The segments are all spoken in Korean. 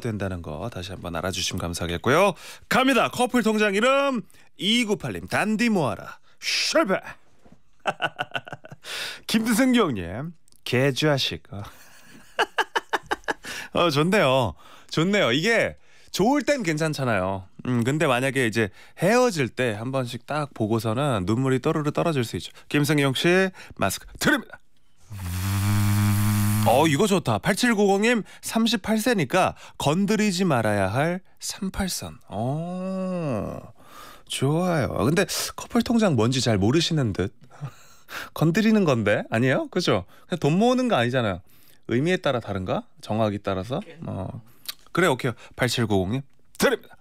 된다는 거 다시 한번 알아주시면 감사하겠고요. 갑니다. 커플 통장 이름 298님 단디 모아라 셜베 김승규 형님 개주하식 어. 어 좋네요. 좋네요. 이게 좋을 땐 괜찮잖아요. 음, 근데 만약에 이제 헤어질 때 한 번씩 딱 보고서는 눈물이 또르르 떨어질 수 있죠. 김승용 씨 마스크 드립니다. 음. 어 이거 좋다. 8790님 38세니까 건드리지 말아야 할 38선. 어 좋아요. 근데 커플 통장 뭔지 잘 모르시는 듯. 건드리는 건데 아니에요? 그죠? 돈 모으는 거 아니잖아요. 의미에 따라 다른가? 정확이 따라서. 어 그래 오케이 8790님 드립니다.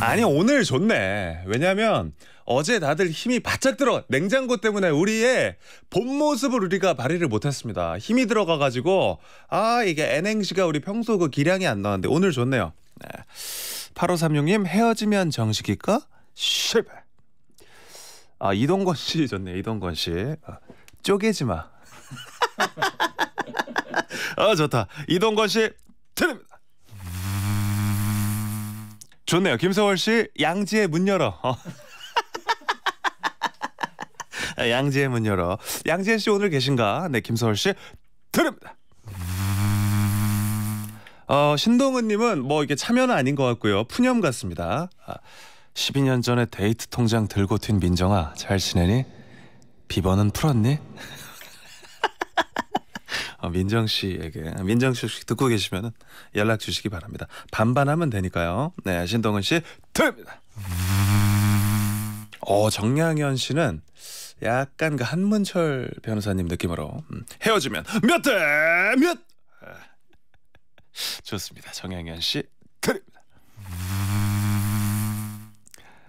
아니 오늘 좋네. 왜냐면 어제 다들 힘이 바짝 들어 냉장고 때문에 우리의 본 모습을 우리가 발휘를 못했습니다. 힘이 들어가 가지고 아 이게 N행시가 우리 평소 그 기량이 안 나왔는데 오늘 좋네요. 네. 8536님 헤어지면 정식일까? 실패. 아 이동건 씨 좋네 이동건 씨 아, 쪼개지 마. 아 좋다 이동건 씨 드립니다. 좋네요 김세월 씨 양지의 문 열어. 어. 양지의 문 열어. 양지혜 씨 오늘 계신가? 네, 김서월 씨 드립니다. 어, 신동은님은 뭐 이게 참여는 아닌 것 같고요. 푸념 같습니다. 아, 12년 전에 데이트 통장 들고 튄 민정아, 잘 지내니? 비번은 풀었니? 어, 민정 씨에게 민정 씨 듣고 계시면 연락 주시기 바랍니다. 반반하면 되니까요. 네, 신동은 씨 드립니다. 어, 정량현 씨는 약간 그 한문철 변호사님 느낌으로 음, 헤어지면 몇 대 몇. 좋습니다. 정영현 씨 드립니다.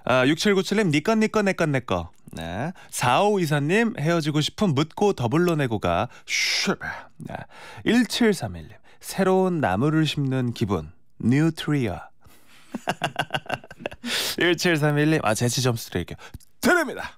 아, 6797님 니건 니건 내건 내거 네. 4524님 헤어지고 싶은 묻고 더블로 내고가 슈바 네. 1731님 새로운 나무를 심는 기분 뉴트리어 1731님 아 재치 점수 드릴게요 드립니다